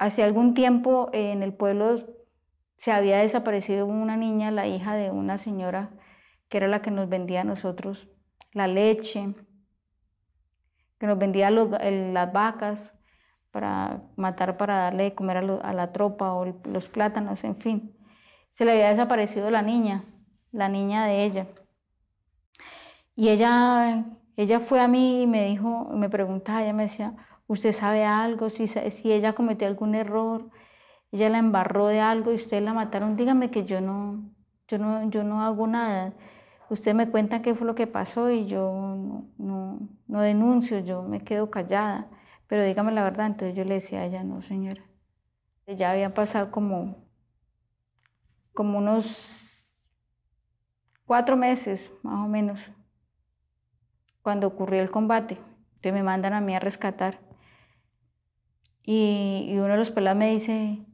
Hace algún tiempo en el pueblo se había desaparecido una niña, la hija de una señora que era la que nos vendía a nosotros la leche, que nos vendía las vacas para matar, para darle de comer a, la tropa o los plátanos, en fin. Se le había desaparecido la niña, la niña de ella. Y ella, ella fue a mí y me dijo, me preguntaba, ella me decía, usted sabe algo, si, si ella cometió algún error, ella la embarró de algo y ustedes la mataron, dígame que yo no, yo no, yo no hago nada. Usted me cuenta qué fue lo que pasó y yo no, denuncio, yo me quedo callada. Pero dígame la verdad, entonces yo le decía a ella, no señora. Ya había pasado como, como unos cuatro meses, más o menos, cuando ocurrió el combate. Ustedes me mandan a mí a rescatar. Y, uno de los pelados me dice,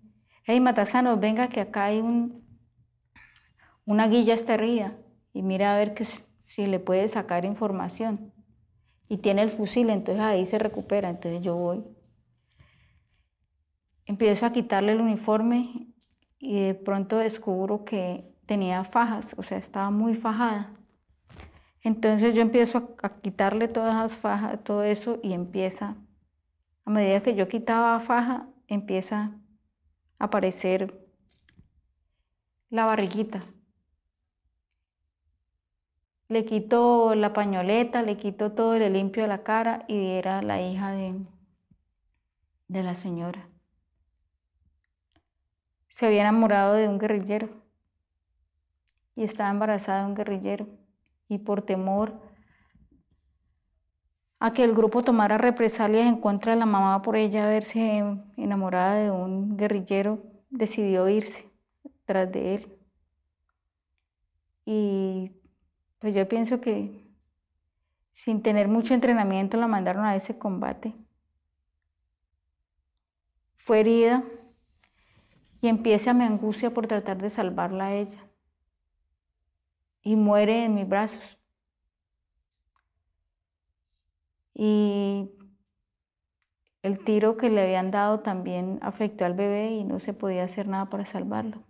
hey Matasano, venga que acá hay un, una guilla esterrida y mira a ver que, si le puede sacar información. Y tiene el fusil, entonces ahí se recupera, entonces yo voy. Empiezo a quitarle el uniforme y de pronto descubro que tenía fajas, o sea, estaba muy fajada. Entonces yo empiezo a quitarle todas las fajas, todo eso, y empieza a medida que yo quitaba faja, empieza a aparecer la barriguita. Le quito la pañoleta, le quito todo, le limpio la cara y era la hija de, de la señora. Se había enamorado de un guerrillero y estaba embarazada de un guerrillero y por temor que el grupo tomara represalias en contra de la mamá por ella verse enamorada de un guerrillero, decidió irse tras de él. Y pues yo pienso que sin tener mucho entrenamiento la mandaron a ese combate. Fue herida y empieza mi angustia por tratar de salvarla a ella. Y muere en mis brazos. y el tiro que le habían dado también afectó al bebé y no se podía hacer nada para salvarlo.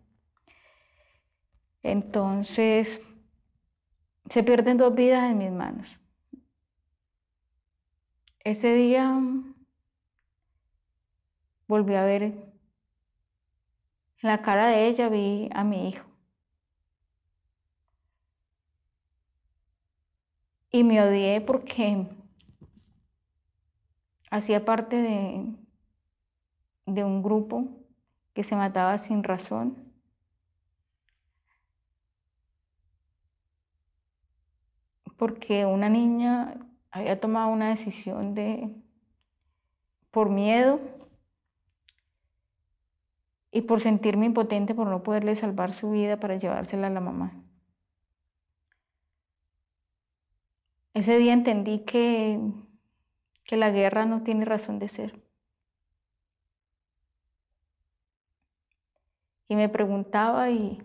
Entonces, se pierden dos vidas en mis manos. Ese día volví a ver en la cara de ella, vi a mi hijo. Y me odié porque hacía parte de, un grupo que se mataba sin razón. Porque una niña había tomado una decisión de por miedo y por sentirme impotente por no poderle salvar su vida para llevársela a la mamá. Ese día entendí que que la guerra no tiene razón de ser. Y me preguntaba y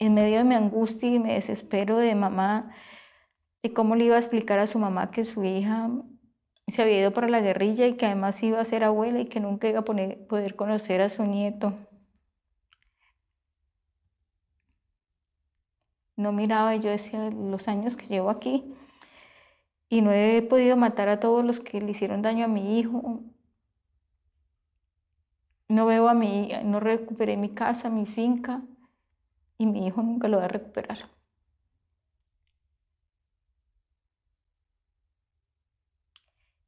en medio de mi angustia y mi desespero de mamá, de cómo le iba a explicar a su mamá que su hija se había ido para la guerrilla y que además iba a ser abuela y que nunca iba a poder conocer a su nieto. No miraba y yo decía, los años que llevo aquí, y no he podido matar a todos los que le hicieron daño a mi hijo. No veo a mi, no recuperé mi casa, mi finca y mi hijo nunca lo va a recuperar.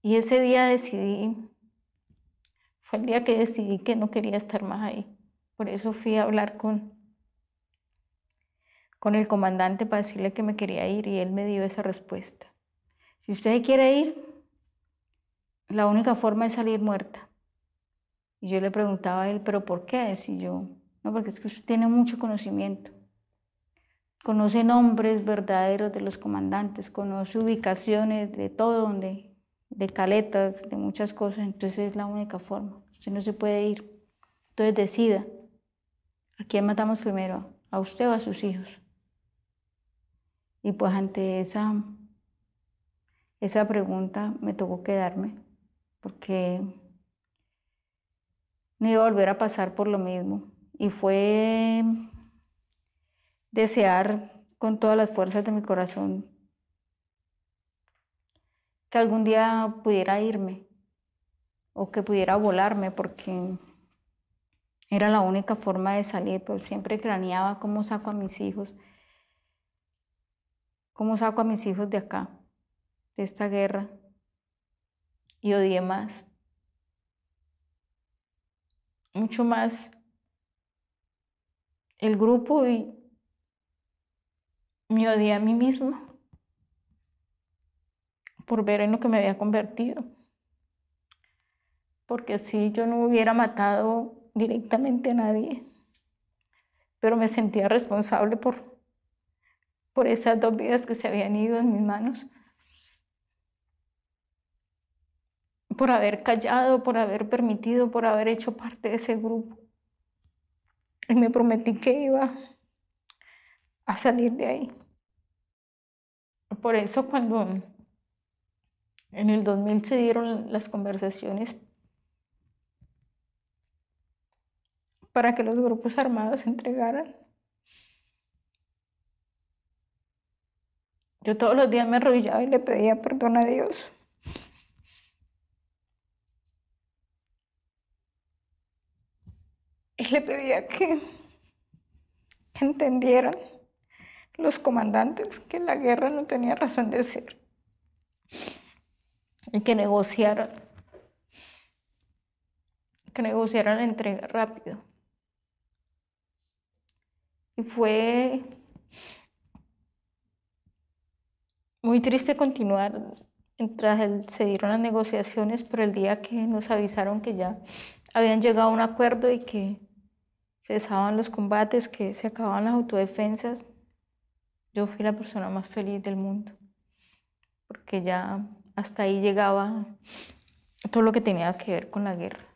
Y ese día decidí, fue el día que decidí que no quería estar más ahí. Por eso fui a hablar con, con el comandante para decirle que me quería ir y él me dio esa respuesta. Si usted quiere ir, la única forma es salir muerta. Y yo le preguntaba a él, ¿pero por qué? Si yo, no, porque es que usted tiene mucho conocimiento. Conoce nombres verdaderos de los comandantes, conoce ubicaciones de todo donde, de caletas, de muchas cosas. Entonces es la única forma. Usted no se puede ir. Entonces decida, ¿a quién matamos primero? ¿A usted o a sus hijos? Y pues ante esa esa pregunta me que quedarme porque no iba a volver a pasar por lo mismo. Y fue desear con todas las fuerzas de mi corazón que algún día pudiera irme o que pudiera volarme porque era la única forma de salir, pero siempre craneaba cómo saco a mis hijos, cómo saco a mis hijos de acá de esta guerra y odié más, mucho más el grupo y me odié a mí mismo por ver en lo que me había convertido. Porque así yo no hubiera matado directamente a nadie, pero me sentía responsable por, por esas dos vidas que se habían ido en mis manos. por haber callado, por haber permitido, por haber hecho parte de ese grupo. Y me prometí que iba a salir de ahí. Por eso cuando en el 2000 se dieron las conversaciones para que los grupos armados se entregaran. Yo todos los días me arrodillaba y le pedía perdón a Dios. y le pedía que, entendieran los comandantes que la guerra no tenía razón de ser y que negociaran que negociaran la entrega rápido y fue muy triste continuar mientras se dieron las negociaciones, pero el día que nos avisaron que ya habían llegado a un acuerdo y que cesaban los combates, que se acababan las autodefensas, yo fui la persona más feliz del mundo, porque ya hasta ahí llegaba todo lo que tenía que ver con la guerra.